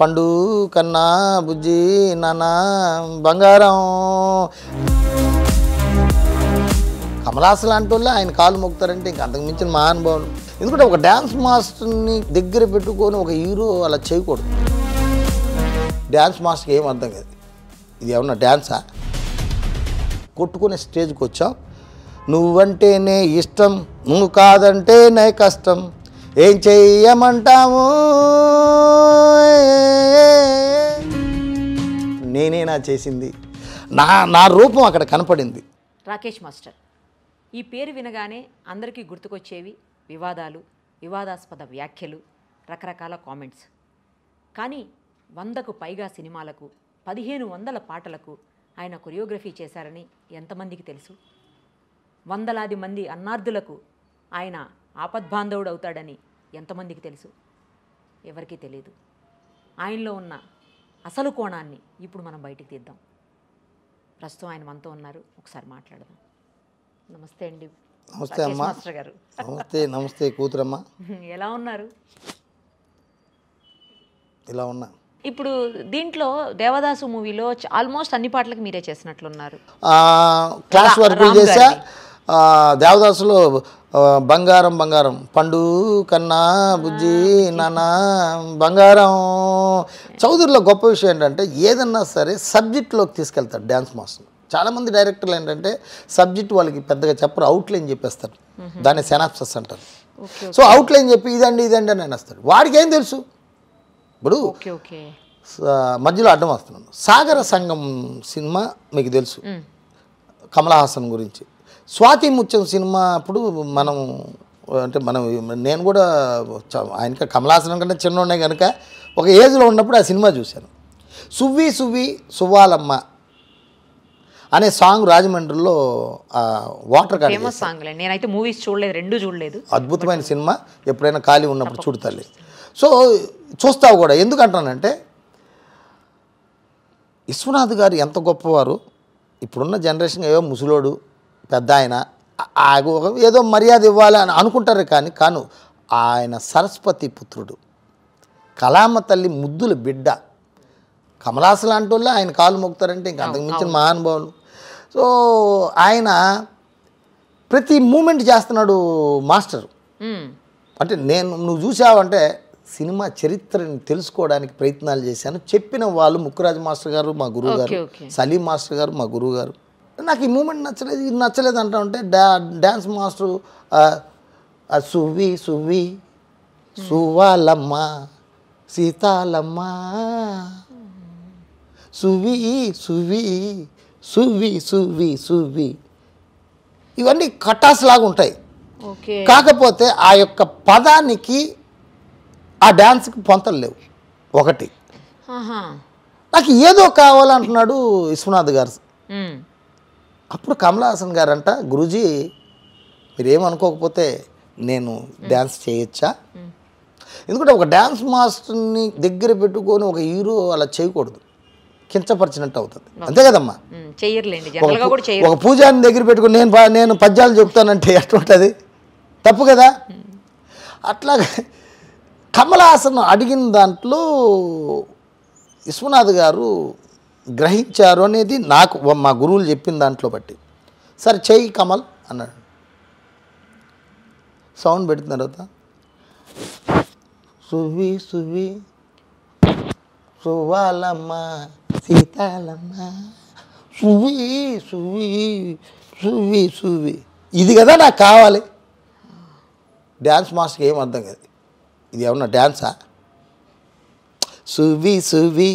పండు కన్నా బుజ్జి నానా బంగారం కమలాసలు అంటే ఆయన కాలు మొక్కుతారంటే ఇంక అంతకు మించిన మహానుభావులు ఎందుకంటే ఒక డ్యాన్స్ మాస్టర్ని దగ్గర పెట్టుకొని ఒక హీరో అలా చేయకూడదు డ్యాన్స్ మాస్టర్కి ఏం అర్థం కాదు ఇది ఏమన్నా డ్యాన్సా కొట్టుకునే స్టేజ్కి వచ్చాం నువ్వంటేనే ఇష్టం నువ్వు కాదంటేనే కష్టం ఏం చెయ్యమంటాము నేనే నా చేసింది నా నా రూపం అక్కడ కనపడింది రాకేష్ మాస్టర్ ఈ పేరు వినగానే అందరికీ గుర్తుకొచ్చేవి వివాదాలు వివాదాస్పద వ్యాఖ్యలు రకరకాల కామెంట్స్ కానీ వందకు పైగా సినిమాలకు పదిహేను వందల పాటలకు ఆయన కొరియోగ్రఫీ చేశారని ఎంతమందికి తెలుసు వందలాది మంది అన్నార్థులకు ఆయన ఆపద్బాంధవుడు అవుతాడని ఎంతమందికి తెలుసు ఎవరికీ తెలియదు ఆయనలో ఉన్న అసలు కోణాన్ని ఇప్పుడు మనం బయటికి తీద్దాం ప్రస్తుతం ఆయన మనతో ఉన్నారు ఒకసారి మాట్లాడదాం నమస్తే అండి నమస్తే అమ్మా గారు నమస్తే నమస్తే కూతురమ్మ ఎలా ఉన్నారు ఇలా ఉన్నా ఇప్పుడు దీంట్లో దేవదాసు మూవీలో ఆల్మోస్ట్ అన్ని పాటలకు మీరే చేసినట్లున్నారు క్లాస్ వర్క్ చేసా దేవదాసులో బంగారం బంగారం పండు కన్నా బుజ్జి నాన్న బంగారం చౌదరిలో గొప్ప విషయం ఏంటంటే ఏదన్నా సరే సబ్జెక్ట్లోకి తీసుకెళ్తాడు డ్యాన్స్ మాస్టర్ చాలామంది డైరెక్టర్లు ఏంటంటే సబ్జెక్ట్ వాళ్ళకి పెద్దగా చెప్పరు అవుట్లైన్ చెప్పేస్తారు దాన్ని సెనాప్సస్ అంటారు సో అవుట్లైన్ చెప్పి ఇదండి ఇదండి అని అనేస్తాడు వాడికి ఏం తెలుసు ఇప్పుడు మధ్యలో అడ్డం వస్తున్నాను సాగర సంఘం సినిమా మీకు తెలుసు కమలహాసన్ గురించి స్వాతి ముత్యం సినిమా అప్పుడు మనం అంటే మనం నేను కూడా ఆయనకి కమలాసనం కంటే ఉన్నాయి కనుక ఒక ఏజ్లో ఉన్నప్పుడు ఆ సినిమా చూశాను సువ్వి సువ్వి సువ్వాలమ్మ అనే సాంగ్ రాజమండ్రిలో వాటర్ కానీ సాంగ్ నేనైతే మూవీస్ చూడలేదు రెండు చూడలేదు అద్భుతమైన సినిమా ఎప్పుడైనా ఖాళీ ఉన్నప్పుడు చూడతాలి సో చూస్తావు కూడా ఎందుకంటానంటే విశ్వనాథ్ గారు ఎంత గొప్పవారు ఇప్పుడున్న జనరేషన్ ఏవో ముసలోడు పెద్ద ఆయన ఏదో మర్యాద ఇవ్వాలి అని అనుకుంటారు కానీ కాను ఆయన సరస్వతి పుత్రుడు కలామ తల్లి ముద్దుల బిడ్డ కమలాస లాంటి వాళ్ళు ఆయన కాలు మొక్కుతారంటే ఇంక అంతకు మించిన మహానుభావులు సో ఆయన ప్రతి మూమెంట్ చేస్తున్నాడు మాస్టర్ అంటే నేను నువ్వు చూసావంటే సినిమా చరిత్రని తెలుసుకోవడానికి ప్రయత్నాలు చేశాను చెప్పిన వాళ్ళు ముక్కురాజు మాస్టర్ గారు మా గురువు గారు సలీం మాస్టర్ గారు మా గురువు గారు నాకు ఈ మూమెంట్ నచ్చలేదు ఇది నచ్చలేదు అంటా ఉంటే డా డ్యాన్స్ మాస్టరు సువి సువి సువాలమ్మ సీతాలమ్మ సువి సువి సువి సువి సువి ఇవన్నీ కటాస్ లాగా ఉంటాయి కాకపోతే ఆ యొక్క పదానికి ఆ డ్యాన్స్కి పొంతలు లేవు ఒకటి నాకు ఏదో కావాలంటున్నాడు విశ్వనాథ్ గారు అప్పుడు కమలాసన్ గారంట గురూజీ మీరేమనుకోకపోతే నేను డ్యాన్స్ చేయొచ్చా ఎందుకంటే ఒక డ్యాన్స్ మాస్టర్ని దగ్గర పెట్టుకొని ఒక హీరో అలా చేయకూడదు కించపరిచినట్టు అవుతుంది అంతే కదమ్మా ఒక పూజాని దగ్గర పెట్టుకుని నేను నేను పద్యాలు చెప్తానంటే ఎట్లుంటుంది తప్పు కదా అట్లాగే కమలాసన్ అడిగిన దాంట్లో విశ్వనాథ్ గారు గ్రహించారు అనేది నాకు మా గురువులు చెప్పిన దాంట్లో బట్టి సరే చేయి కమల్ అన్నాడు సౌండ్ పెట్టిన తర్వాత సువి సువి సువాలమ్మ సీతాలమ్మ సువి సువి సువి సువి ఇది కదా నాకు కావాలి డ్యాన్స్ మాస్టర్కి ఏం అర్థం కాదు ఇది ఏమన్నా డ్యాన్సా సువి సువి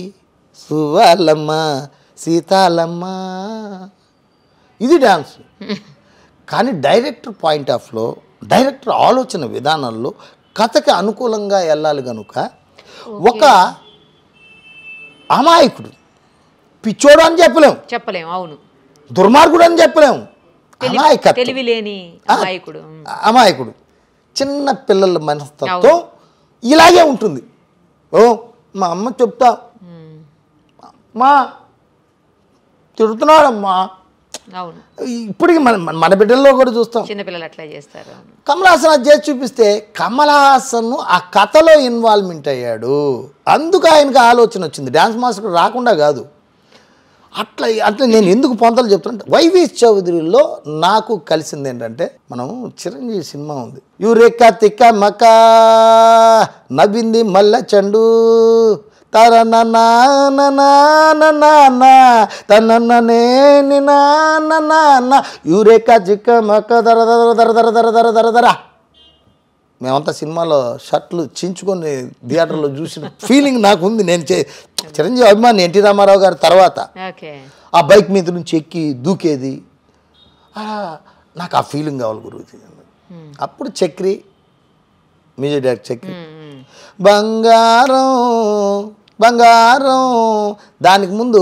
సువాలమ్మ సీతాలమ్మ ఇది డ్యాన్స్ కానీ డైరెక్టర్ పాయింట్ ఆఫ్లో డైరెక్టర్ ఆలోచన విధానంలో కథకి అనుకూలంగా వెళ్ళాలి కనుక ఒక అమాయకుడు పిచ్చోడు అని చెప్పలేము చెప్పలేము అవును దుర్మార్గుడు అని చెప్పలేము అమాయక తెలివిలేని అమాయకుడు అమాయకుడు చిన్న పిల్లల మనస్తత్వం ఇలాగే ఉంటుంది ఓ మా అమ్మ చెప్తా మా తిడుతున్నాడమ్మా ఇప్పటికి మన మన బిడ్డల్లో కూడా చూస్తాం చిన్నపిల్లలు అట్లా చేస్తారు కమలాసన్ అది చేసి చూపిస్తే కమలహాసన్ ఆ కథలో ఇన్వాల్వ్మెంట్ అయ్యాడు అందుకు ఆయనకు ఆలోచన వచ్చింది డ్యాన్స్ మాస్టర్ రాకుండా కాదు అట్లా అట్లా నేను ఎందుకు పొంతలు చెప్తున్నా వైవి చౌదరిలో నాకు కలిసింది ఏంటంటే మనం చిరంజీవి సినిమా ఉంది యురేక తిక్క మక నవ్వింది మల్ల చండు తనన్నేని నాన్న యూరేకా జిక్క మొక్క దర దర దర దర దర దర దర దర మేమంతా సినిమాలో షర్ట్లు చించుకొని థియేటర్లో చూసిన ఫీలింగ్ నాకు ఉంది నేను చే చిరంజీవి అభిమాని ఎన్టీ రామారావు గారి తర్వాత ఆ బైక్ మీద నుంచి ఎక్కి దూకేది నాకు ఆ ఫీలింగ్ కావాలి గురువుజీ అప్పుడు చక్రి మ్యూజిక్ డైరెక్టర్ చక్రి బంగారం బంగారం దానికి ముందు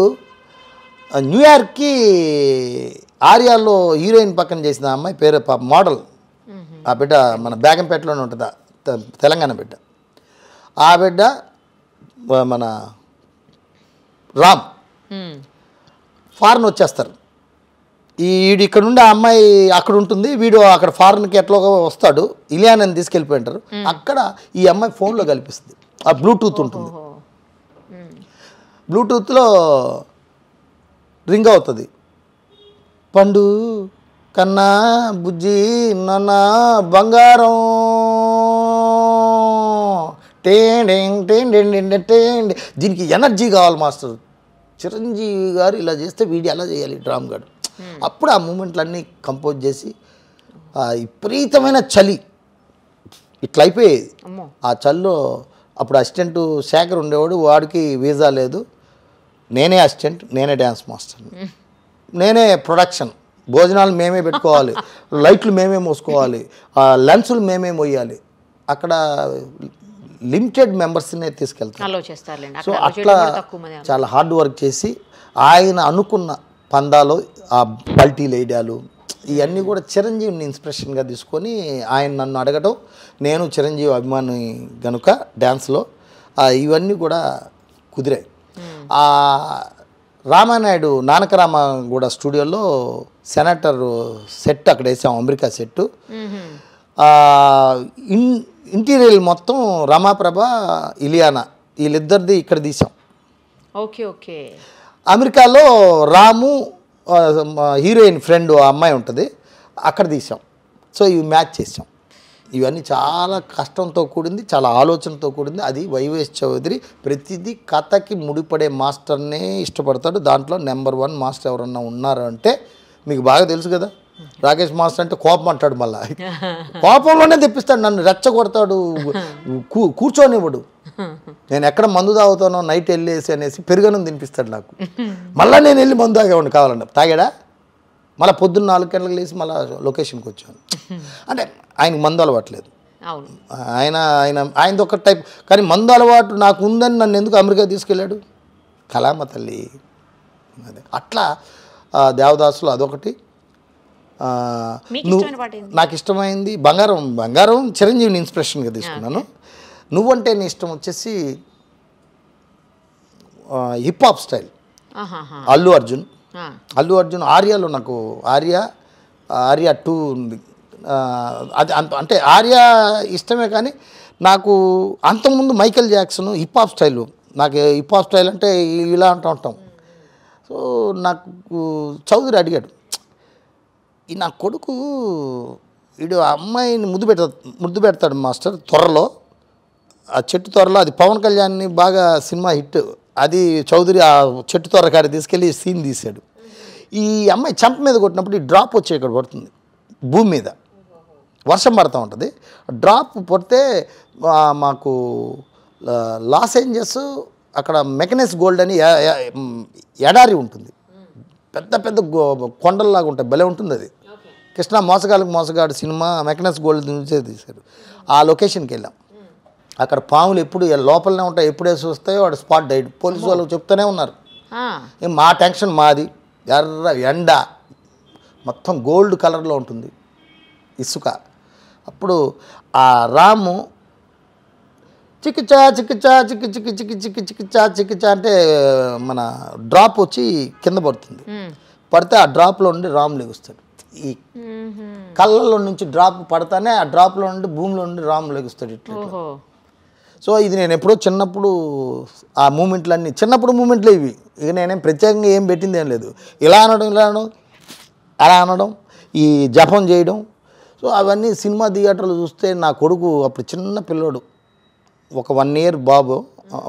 న్యూయార్క్కి ఆర్యాలో హీరోయిన్ పక్కన చేసిన అమ్మాయి పేరు మోడల్ ఆ బిడ్డ మన బేగంపేటలోనే ఉంటుందా తెలంగాణ బిడ్డ ఆ బిడ్డ మన రామ్ ఫారెన్ వచ్చేస్తారు వీడు ఇక్కడ ఉండి ఆ అమ్మాయి అక్కడ ఉంటుంది వీడు అక్కడ ఫారెన్కి ఎట్లాగో వస్తాడు ఇలియానని తీసుకెళ్ళిపోయింటారు అక్కడ ఈ అమ్మాయి ఫోన్లో కల్పిస్తుంది ఆ బ్లూటూత్ ఉంటుంది బ్లూటూత్లో రింగ్ అవుతుంది పండు కన్నా బుజ్జి నాన్న బంగారం టేండి దీనికి ఎనర్జీ కావాలి మాస్టర్ చిరంజీవి గారు ఇలా చేస్తే వీడియో అలా చేయాలి డ్రామ్ గారు hmm. అప్పుడు ఆ మూమెంట్లన్నీ కంపోజ్ చేసి విపరీతమైన చలి ఇట్లా అయిపోయేది ఆ చలిలో అప్పుడు అసిస్టెంట్ శేఖర్ ఉండేవాడు వాడికి వీసా లేదు నేనే అసిస్టెంట్ నేనే డ్యాన్స్ మాస్టర్ నేనే ప్రొడక్షన్ భోజనాలు మేమే పెట్టుకోవాలి లైట్లు మేమే మోసుకోవాలి లెన్సులు మేమే మోయాలి అక్కడ లిమిటెడ్ మెంబర్స్నే తీసుకెళ్తాం సో అట్లా చాలా హార్డ్ వర్క్ చేసి ఆయన అనుకున్న పందాలు ఆ బల్టీ లేడాలు ఇవన్నీ కూడా చిరంజీవిని ఇన్స్పిరేషన్గా తీసుకొని ఆయన నన్ను అడగడం నేను చిరంజీవి అభిమాని గనుక డ్యాన్స్లో ఇవన్నీ కూడా కుదిరాయి రామానాయుడు నానకరామ కూడా స్టూడియోలో సెనేటర్ సెట్ అక్కడ వేసాం అమెరికా సెట్ ఇన్ ఇంటీరియర్ మొత్తం రమాప్రభ ఇలియానా వీళ్ళిద్దరిది ఇక్కడ తీసాం ఓకే ఓకే అమెరికాలో రాము హీరోయిన్ ఫ్రెండ్ అమ్మాయి ఉంటుంది అక్కడ తీసాం సో ఇవి మ్యాచ్ చేసాం ఇవన్నీ చాలా కష్టంతో కూడింది చాలా ఆలోచనతో కూడింది అది వైవేష్ చౌదరి ప్రతిదీ కథకి ముడిపడే మాస్టర్నే ఇష్టపడతాడు దాంట్లో నెంబర్ వన్ మాస్టర్ ఎవరన్నా ఉన్నారు అంటే మీకు బాగా తెలుసు కదా రాకేష్ మాస్టర్ అంటే కోపం అంటాడు మళ్ళా కోపంలోనే తెప్పిస్తాడు నన్ను రెచ్చగొడతాడు కూ కూర్చోనివ్వడు నేను ఎక్కడ మందు తాగుతానో నైట్ వెళ్ళేసి అనేసి పెరుగనం తినిపిస్తాడు నాకు మళ్ళీ నేను వెళ్ళి మందు తాగేవాడిని కావాలంటే తాగాడా మళ్ళీ పొద్దున్న నాలుగు గంటలకు లేచి మళ్ళీ లొకేషన్కి వచ్చాను అంటే ఆయనకు మందు అలవాట్లేదు ఆయన ఆయన ఆయనది ఒక టైప్ కానీ మందు అలవాటు నాకు ఉందని నన్ను ఎందుకు అమెరికా తీసుకెళ్ళాడు కలామ తల్లి అదే అట్లా దేవదాసులు అదొకటి నువ్వు నాకు ఇష్టమైంది బంగారం బంగారం చిరంజీవిని ఇన్స్పిరేషన్గా తీసుకున్నాను నువ్వంటే నీ ఇష్టం వచ్చేసి hip hop style Allu Arjun Allu Arjun ఆర్యాలో నాకు ఆర్య ఆర్య టూ ఉంది అది అంత అంటే ఆర్యా ఇష్టమే కానీ నాకు అంతకుముందు Michael Jackson hip hop style నాకు హిప్ హాప్ స్టైల్ అంటే ఇలా అంటూ ఉంటాం సో నాకు చౌదరి అడిగాడు నా కొడుకు వీడు అమ్మాయిని ముద్దు పెడతా ముద్దు పెడతాడు మాస్టర్ త్వరలో ఆ చెట్టు త్వరలో అది పవన్ కళ్యాణ్ని బాగా సినిమా హిట్ అది చౌదరి ఆ చెట్టు త్వర గారి తీసుకెళ్ళి సీన్ తీశాడు ఈ అమ్మాయి చంప మీద కొట్టినప్పుడు ఈ డ్రాప్ వచ్చి ఇక్కడ పడుతుంది భూమి మీద వర్షం పడుతూ ఉంటుంది డ్రాప్ పడితే మాకు లాస్ ఏంజెస్ అక్కడ మెకనెస్ గోల్డ్ అని ఎడారి ఉంటుంది పెద్ద పెద్ద కొండల్లాగా ఉంటాయి భలే ఉంటుంది అది కృష్ణ మోసగాలకు మోసగాడు సినిమా మెకనెస్ గోల్డ్ నుంచే తీశారు ఆ లొకేషన్కి వెళ్ళాం అక్కడ పాములు ఎప్పుడు లోపలనే ఉంటాయి ఎప్పుడే చూస్తాయో వాడు స్పాట్ డైట్ పోలీసు వాళ్ళు చెప్తూనే ఉన్నారు మా టెన్షన్ మాది ఎర్ర ఎండ మొత్తం గోల్డ్ కలర్లో ఉంటుంది ఇసుక అప్పుడు ఆ రాము చికిచా చికిచా చికి చికి చికి చికి చికిచా చికిచా అంటే మన డ్రాప్ వచ్చి కింద పడుతుంది పడితే ఆ డ్రాప్లో నుండి రాము లెగుస్తాడు ఈ కళ్ళలో నుంచి డ్రాప్ పడతానే ఆ డ్రాప్లో నుండి భూమిలో నుండి రాము లెగుస్తాడు ఇట్లా సో ఇది నేను ఎప్పుడో చిన్నప్పుడు ఆ మూమెంట్లన్నీ చిన్నప్పుడు మూమెంట్లు ఇవి ఇక నేనేం ప్రత్యేకంగా ఏం పెట్టింది ఏం లేదు ఇలా అనడం ఇలా అనడం అలా అనడం ఈ జపం చేయడం సో అవన్నీ సినిమా థియేటర్లు చూస్తే నా కొడుకు అప్పుడు చిన్న పిల్లోడు ఒక వన్ ఇయర్ బాబు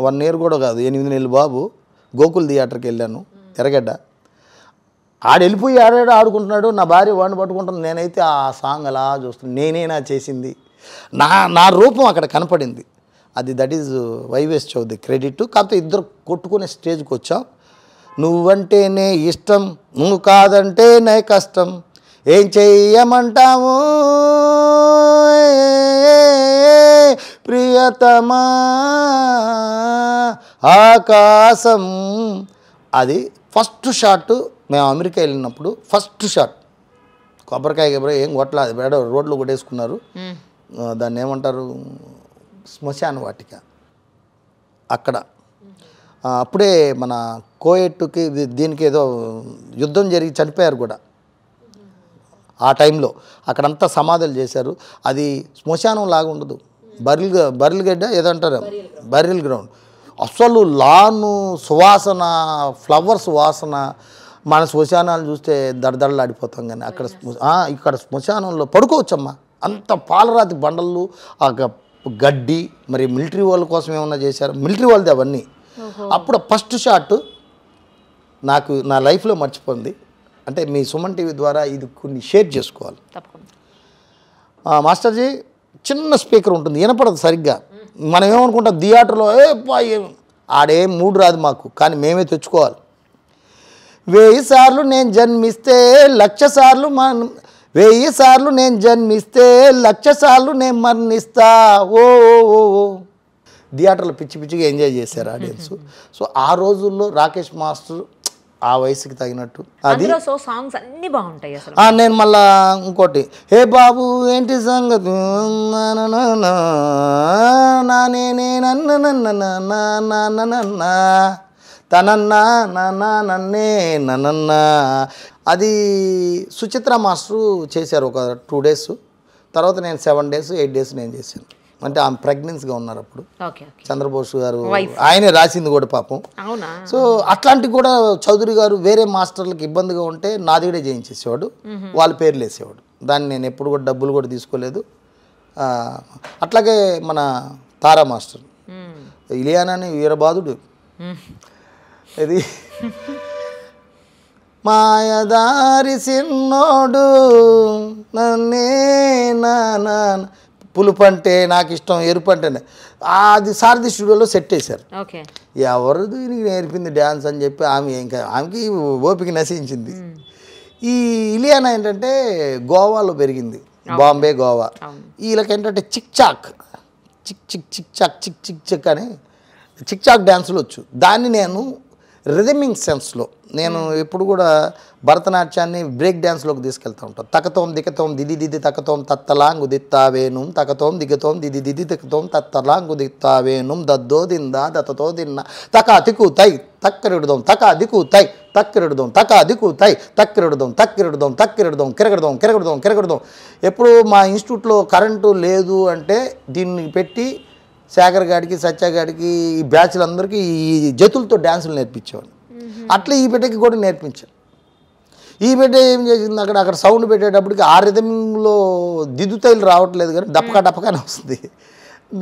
వన్ ఇయర్ కూడా కాదు ఎనిమిది నెలలు బాబు గోకుల్ థియేటర్కి వెళ్ళాను ఎరగడ్డ ఆడు వెళ్ళిపోయి ఆడాడు ఆడుకుంటున్నాడు నా భార్య వాడిని పట్టుకుంటాను నేనైతే ఆ సాంగ్ అలా చూస్తున్నాను నేనేనా చేసింది నా నా రూపం అక్కడ కనపడింది అది that is YVS Chowdary credit కాకపోతే ఇద్దరు కొట్టుకునే స్టేజ్కి వచ్చాం నువ్వంటేనే ఇష్టం నువ్వు కాదంటేనే కష్టం ఏం చెయ్యమంటాము ప్రియతమా ఆకాశం అది ఫస్ట్ షాట్ మేము అమెరికా వెళ్ళినప్పుడు ఫస్ట్ షాట్ కొబ్బరికాయ కొబ్బరి ఏం కొట్టలే అది బేడ రోడ్లు కొట్టేసుకున్నారు దాన్ని ఏమంటారు శ్మశాన వాటిక అక్కడ అప్పుడే మన కోయట్టుకి దీనికి ఏదో యుద్ధం జరిగి చనిపోయారు కూడా ఆ టైంలో అక్కడంతా సమాధులు చేశారు అది శ్మశానం లాగా ఉండదు బరిల్ గడ్డ ఏదంటారు బరిల్ గ్రౌండ్ అసలు లాను సువాసన ఫ్లవర్స్ వాసన మన శ్మశానాలు చూస్తే దడదడలాడిపోతాం కానీ అక్కడ ఇక్కడ శ్మశానంలో పడుకోవచ్చమ్మా అంత పాలరాతి బండలు ఆ గడ్డి మరి మిలిటరీ వాళ్ళ కోసం ఏమన్నా చేశారు మిలిటరీ వాళ్ళది అవన్నీ అప్పుడు ఫస్ట్ షాట్ నాకు నా లైఫ్లో మర్చిపోయింది అంటే మీ సుమన్ టీవీ ద్వారా ఇది కొన్ని షేర్ చేసుకోవాలి మాస్టర్జీ చిన్న స్పీకర్ ఉంటుంది వినపడదు సరిగ్గా మనం ఏమనుకుంటాం థియేటర్లో ఏ ఆడే మూడు రాదు మాకు కానీ మేమే తెచ్చుకోవాలి వెయ్యి సార్లు నేను జన్మిస్తే లక్ష సార్లు మన వెయ్యి సార్లు నేను జన్మిస్తే లక్ష సార్లు నేను మరణిస్తా ఓ ఓ ఓ థియేటర్లో పిచ్చి పిచ్చిగా ఎంజాయ్ చేశారు ఆడియన్స్ సో ఆ రోజుల్లో రాకేష్ మాస్టర్ ఆ వయసుకి తగినట్టు అది సాంగ్స్ అన్ని బాగుంటాయి నేను మళ్ళా ఇంకోటి హే బాబు ఏంటి సంగతి నా నేనే నన్న నన్న తనన్నా నాన్న నన్నే నన్నన్నా అది సుచిత్ర మాస్టరు చేశారు ఒక టూ డేస్ తర్వాత నేను సెవెన్ డేస్ ఎయిట్ డేస్ నేను చేశాను అంటే ఆమె ప్రెగ్నెన్స్గా ఉన్నారు అప్పుడు చంద్రబోస్ గారు ఆయనే రాసింది కూడా పాపం సో అట్లాంటి కూడా చౌదరి గారు వేరే మాస్టర్లకు ఇబ్బందిగా ఉంటే నాదిగడే చేయించేసేవాడు వాళ్ళ పేర్లు వేసేవాడు దాన్ని నేను ఎప్పుడు కూడా డబ్బులు కూడా తీసుకోలేదు అట్లాగే మన తారా మాస్టర్ ఇలియానాని వీరబాదుడు ఇది మాయదారి సిన్నోడు నన్నే నా పులుపు అంటే నాకు ఇష్టం ఎరుపు అంటే అది సారథి స్టూడియోలో సెట్ చేశారు ఎవరు దీనికి నేర్పింది డ్యాన్స్ అని చెప్పి ఆమె ఇంకా ఆమెకి ఓపిక నశించింది ఈ ఇలియానా ఏంటంటే గోవాలో పెరిగింది బాంబే గోవా వీళ్ళకి ఏంటంటే చిక్ చాక్ చిక్ చిక్ చిక్ చాక్ చిక్ చిక్ చిక్ అని చిక్ చాక్ డ్యాన్సులు వచ్చు దాన్ని నేను రిథమింగ్ సెన్స్లో నేను ఎప్పుడు కూడా భరతనాట్యాన్ని బ్రేక్ డ్యాన్స్లోకి తీసుకెళ్తూ ఉంటాను తకతోం దిగతోం దిది దిది తకతోం తత్తలాంగు దిత్తావేను తకతోం దిగతోం దిది దిది తకతోం తత్తలాంగు దిత్తావేను దద్దో దిందా దత్తతో దిన్న తక అతికు తై తక్కరిడుదాం తక అధికు తై తక్కిరిడుదాం తక అధికు తై తక్కిరిడుదాం తక్కిరిడుదాం తక్కిరిడుదాం కిరగడదాం కిరగడదాం కిరగడదాం ఎప్పుడు మా ఇన్స్టిట్యూట్లో కరెంటు లేదు అంటే దీన్ని పెట్టి శేఖర్ గారికి సత్య గారికి ఈ బ్యాచ్లందరికీ ఈ జతులతో డ్యాన్సులు నేర్పించేవాడిని అట్లా ఈ బిడ్డకి కూడా నేర్పించాను ఈ బిడ్డ ఏం చేసింది అక్కడ అక్కడ సౌండ్ పెట్టేటప్పటికి ఆ రిథమింగ్లో దిద్దుతైలు రావట్లేదు కానీ డప్పకా డప్పకానే వస్తుంది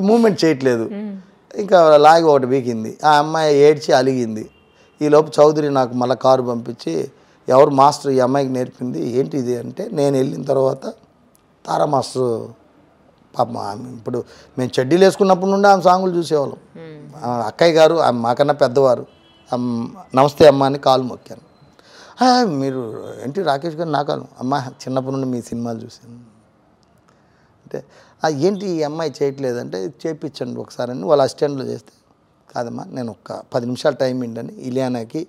మూమెంట్ చేయట్లేదు ఇంకా లాగి ఒకటి బీకింది ఆ అమ్మాయి ఏడ్చి అలిగింది ఈలోపు చౌదరి నాకు మళ్ళీ కారు పంపించి ఎవరు మాస్టర్ ఈ అమ్మాయికి నేర్పింది ఏంటి ఇది అంటే నేను వెళ్ళిన తర్వాత తారా మాస్టర్ పాప ఇప్పుడు మేము చెడ్డీలు వేసుకున్నప్పుడు నుండి ఆమె సాంగులు చూసేవాళ్ళం hmm. అక్కయ్య గారు మాకన్నా పెద్దవారు నమస్తే అమ్మ అని కాలు మొక్కాను మీరు ఏంటి రాకేష్ గారు నా కాలు అమ్మ చిన్నప్పటి నుండి మీ సినిమాలు చూసాను అంటే ఏంటి ఈ అమ్మాయి చేయట్లేదంటే చేయించండి ఒకసారి అని వాళ్ళు అసిస్టెంట్లో చేస్తే కాదమ్మా నేను ఒక పది నిమిషాలు టైం ఏంటని ఇలియానాకి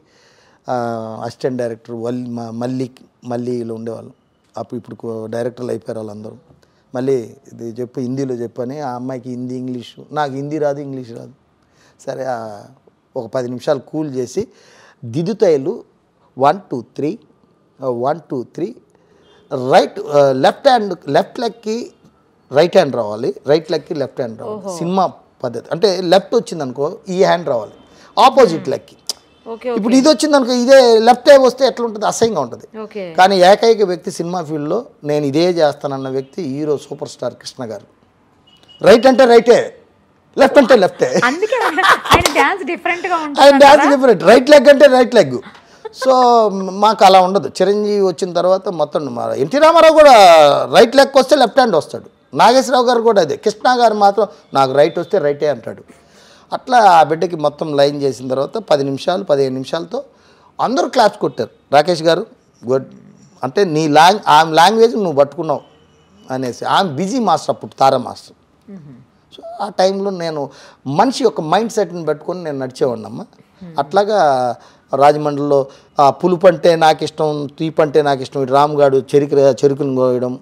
అసిస్టెంట్ డైరెక్టర్ వల్ మల్లి మల్లీలో ఉండేవాళ్ళు అప్పుడు ఇప్పుడు డైరెక్టర్లు అయిపోయారు వాళ్ళందరూ మళ్ళీ ఇది చెప్పు హిందీలో చెప్పని ఆ అమ్మాయికి హిందీ ఇంగ్లీషు నాకు హిందీ రాదు ఇంగ్లీష్ రాదు సరే ఒక పది నిమిషాలు కూల్ చేసి దిదుతైలు one two three one two three right left hand left లెగ్కి రైట్ హ్యాండ్ రావాలి రైట్ లెగ్కి లెఫ్ట్ హ్యాండ్ రావాలి సినిమా పద్ధతి అంటే లెఫ్ట్ వచ్చిందనుకో ఈ హ్యాండ్ రావాలి ఆపోజిట్ లెగ్కి ఇప్పుడు ఇది వచ్చింది అనుకో ఇదే లెఫ్ట్ అయి వస్తే ఎట్లా ఉంటుంది అసహ్యంగా ఉంటుంది కానీ ఏకైక వ్యక్తి సినిమా ఫీల్డ్లో నేను ఇదే చేస్తానన్న వ్యక్తి హీరో సూపర్ స్టార్ కృష్ణ గారు రైట్ అంటే రైటే లెఫ్ట్ అంటే లెఫ్టే డాన్స్ డిఫరెంట్ రైట్ లెగ్ అంటే రైట్ లెగ్ సో మాకు అలా ఉండదు చిరంజీవి వచ్చిన తర్వాత మొత్తం ఎన్టీ రామారావు కూడా రైట్ లెగ్ వస్తే లెఫ్ట్ హ్యాండ్ వస్తాడు నాగేశ్వరరావు గారు కూడా అదే కృష్ణ గారు మాత్రం నాకు రైట్ వస్తే రైటే అంటాడు అట్లా ఆ బిడ్డకి మొత్తం లైన్ చేసిన తర్వాత పది నిమిషాలు పదిహేను నిమిషాలతో అందరూ క్లాప్స్ కొట్టారు రాకేష్ గారు గుడ్ అంటే నీ లాంగ్ ఆమె లాంగ్వేజ్ నువ్వు పట్టుకున్నావు అనేసి ఆమె బిజీ మాస్టర్ అప్పుడు తార మాస్టర్ సో ఆ టైంలో నేను మనిషి యొక్క మైండ్ సెట్ని పెట్టుకొని నేను నడిచేవాడినమ్మ అట్లాగా రాజమండ్రిలో పులుపు అంటే నాకు ఇష్టం తీపంటే అంటే నాకు ఇష్టం రాముగాడు రామ్గాడు చెరుకు చెరుకును కోయడం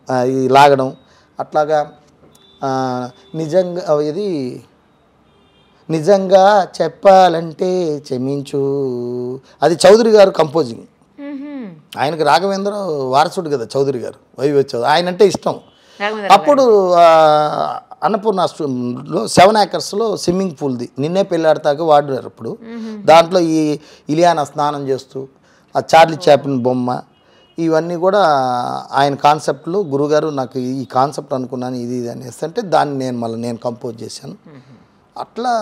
లాగడం అట్లాగా నిజంగా ఇది నిజంగా చెప్పాలంటే క్షమించు అది చౌదరి గారు కంపోజింగ్ ఆయనకు రాఘవేంద్ర వారసుడు కదా చౌదరి గారు వైవచ్చు ఆయన అంటే ఇష్టం అప్పుడు అన్నపూర్ణ సెవెన్ ఏకర్స్లో స్విమ్మింగ్ పూల్ది నిన్నే పెళ్ళాడతాక వాడు అప్పుడు దాంట్లో ఈ ఇలియానా స్నానం చేస్తూ ఆ చార్లీ చాపిన్ బొమ్మ ఇవన్నీ కూడా ఆయన కాన్సెప్ట్లు గురుగారు నాకు ఈ కాన్సెప్ట్ అనుకున్నాను ఇది ఇది అనేసి అంటే దాన్ని నేను మళ్ళీ నేను కంపోజ్ చేశాను అట్లా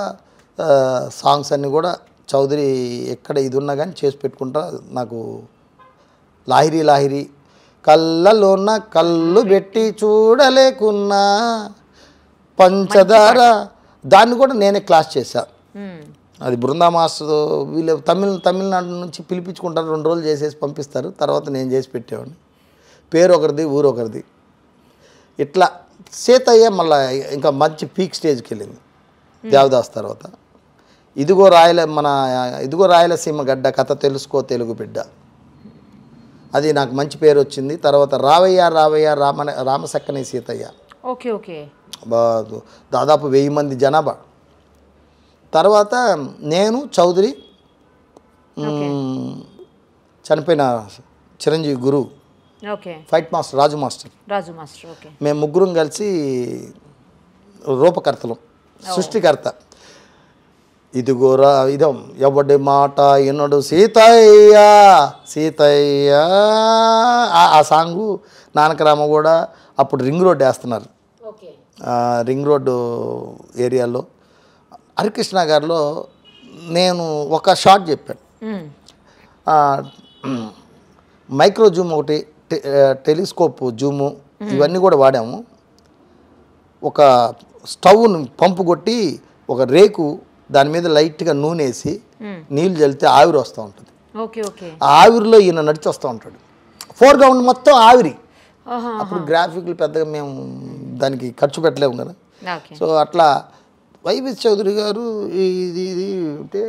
సాంగ్స్ అన్నీ కూడా చౌదరి ఎక్కడ ఇది ఉన్నా కానీ చేసి పెట్టుకుంటా నాకు లాహిరి లాహిరి ఉన్న కళ్ళు పెట్టి చూడలేకున్నా పంచదార దాన్ని కూడా నేనే క్లాస్ చేశా అది బృందా మాస్టర్ వీళ్ళు తమిళ తమిళనాడు నుంచి పిలిపించుకుంటారు రెండు రోజులు చేసేసి పంపిస్తారు తర్వాత నేను చేసి పెట్టేవాడిని పేరు ఒకరిది ఊరొకరిది ఇట్లా సేతయ్య మళ్ళీ ఇంకా మంచి పీక్ స్టేజ్కి వెళ్ళింది దేవదాస్ తర్వాత ఇదిగో రాయల మన ఇదిగో రాయలసీమ గడ్డ కథ తెలుసుకో తెలుగు బిడ్డ అది నాకు మంచి పేరు వచ్చింది తర్వాత రావయ్య రావయ్య రామ రామసక్కని సీతయ్య ఓకే ఓకే దాదాపు వెయ్యి మంది జనాభా తర్వాత నేను చౌదరి చనిపోయిన చిరంజీవి గురు fight master Raju master Raju master మేము ముగ్గురం కలిసి రూపకర్తలం సృష్టికర్త ఇదిగోరా ఇదం ఎవడి మాట ఎన్నడు సీతయ్య సీతయ్య ఆ సాంగు నానకరామ కూడా అప్పుడు రింగ్ రోడ్ వేస్తున్నారు రింగ్ రోడ్డు ఏరియాలో హరికృష్ణ గారిలో నేను ఒక షార్ట్ చెప్పాను మైక్రో జూమ్ ఒకటి టెలిస్కోప్ జూము ఇవన్నీ కూడా వాడాము ఒక స్టవ్ను పంపు కొట్టి ఒక రేకు దాని మీద లైట్గా నూనె వేసి నీళ్ళు చల్లితే ఆవిరి వస్తూ ఉంటుంది ఆ ఆవిరిలో ఈయన నడిచి వస్తూ ఉంటాడు ఫోర్ గ్రౌండ్ మొత్తం ఆవిరి అప్పుడు గ్రాఫిక్లు పెద్దగా మేము దానికి ఖర్చు పెట్టలేము కదా సో అట్లా వైవి చౌదరి గారు ఇది ఇది అంటే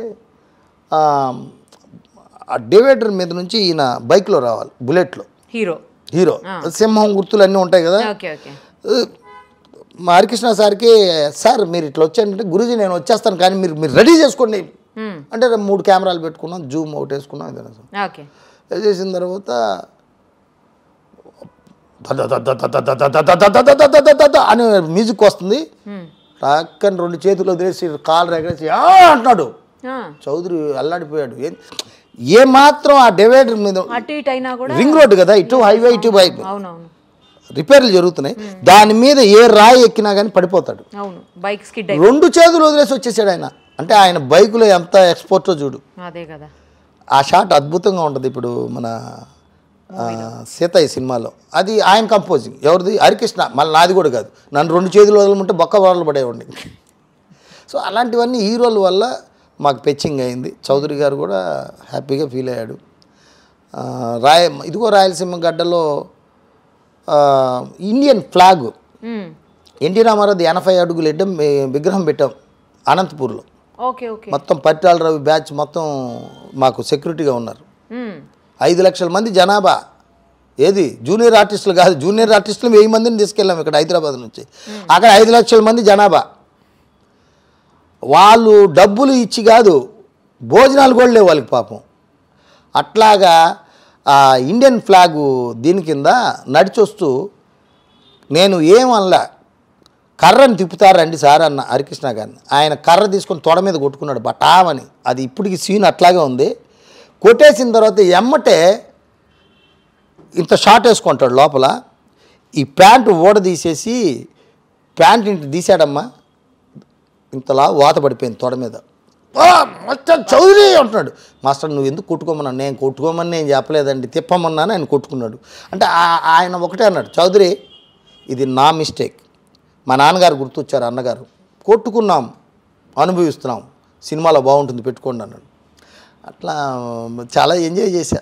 ఆ డివైడర్ మీద నుంచి ఈయన బైక్లో రావాలి బుల్లెట్లో హీరో హీరో సింహం గుర్తులు అన్నీ ఉంటాయి కదా మా హరికృష్ణ సార్కి సార్ మీరు ఇట్లా అంటే గురుజీ నేను వచ్చేస్తాను కానీ మీరు మీరు రెడీ చేసుకోండి అంటే మూడు కెమెరాలు పెట్టుకున్నాం జూమ్ ఒకటి వేసుకున్నాం ఇది వేసేసిన తర్వాత అని మ్యూజిక్ వస్తుంది టక్కని రెండు చేతులు వదిలేసి కాలు రెగలేసి అంటున్నాడు చౌదరి అల్లాడిపోయాడు ఏ మాత్రం ఆ డివైడర్ మీద రింగ్ రోడ్డు కదా ఇటు హైవే ఇటు బైక్ రిపేర్లు జరుగుతున్నాయి దాని మీద ఏ రాయి ఎక్కినా కానీ పడిపోతాడు రెండు చేతులు వదిలేసి వచ్చేసాడు ఆయన అంటే ఆయన బైకులో ఎంత ఎక్స్పోర్ట్ చూడు ఆ షాట్ అద్భుతంగా ఉంటుంది ఇప్పుడు మన సీతయ్య సినిమాలో అది ఆయన కంపోజింగ్ ఎవరిది హరికృష్ణ మళ్ళీ నాది కూడా కాదు నన్ను రెండు చేతులు వదలమంటే బొక్క వాళ్ళు పడేవాడి సో అలాంటివన్నీ హీరోల వల్ల మాకు పెచ్చింగ్ అయింది చౌదరి గారు కూడా హ్యాపీగా ఫీల్ అయ్యాడు రాయ ఇదిగో రాయలసీమ గడ్డలో Indian flag hmm. NT Rama Rao ఎనభై అడుగులు ఇడ్డం విగ్రహం పెట్టాం అనంతపూర్లో మొత్తం పట్టాలరావు బ్యాచ్ మొత్తం మాకు సెక్యూరిటీగా ఉన్నారు hmm. ఐదు లక్షల మంది జనాభా ఏది జూనియర్ ఆర్టిస్టులు కాదు జూనియర్ ఆర్టిస్టులు వెయ్యి మందిని తీసుకెళ్ళాం ఇక్కడ హైదరాబాద్ నుంచి hmm. అక్కడ ఐదు లక్షల మంది జనాభా వాళ్ళు డబ్బులు ఇచ్చి కాదు భోజనాలు కూడా లేవు వాళ్ళకి పాపం అట్లాగా ఇండియన్ ఫ్లాగు దీని కింద నడిచొస్తూ నేను ఏమన్నా కర్రను తిప్పుతారండి సార్ అన్న హరికృష్ణ గారిని ఆయన కర్ర తీసుకొని తొడ మీద కొట్టుకున్నాడు బటామని అది ఇప్పటికి సీన్ అట్లాగే ఉంది కొట్టేసిన తర్వాత ఎమ్మటే ఇంత షార్ట్ వేసుకుంటాడు లోపల ఈ ప్యాంటు ఓడ తీసేసి ప్యాంట్ ఇంటి తీసాడమ్మా ఇంతలా వాత పడిపోయింది తొడ మీద మాస్టర్ చౌదరి అంటున్నాడు మాస్టర్ నువ్వు ఎందుకు కొట్టుకోమన్నాను నేను కొట్టుకోమని నేను చెప్పలేదండి తిప్పమన్నాను ఆయన కొట్టుకున్నాడు అంటే ఆయన ఒకటే అన్నాడు చౌదరి ఇది నా మిస్టేక్ మా నాన్నగారు గుర్తొచ్చారు అన్నగారు కొట్టుకున్నాం అనుభవిస్తున్నాం సినిమాలో బాగుంటుంది పెట్టుకోండి అన్నాడు అట్లా చాలా ఎంజాయ్ చేశా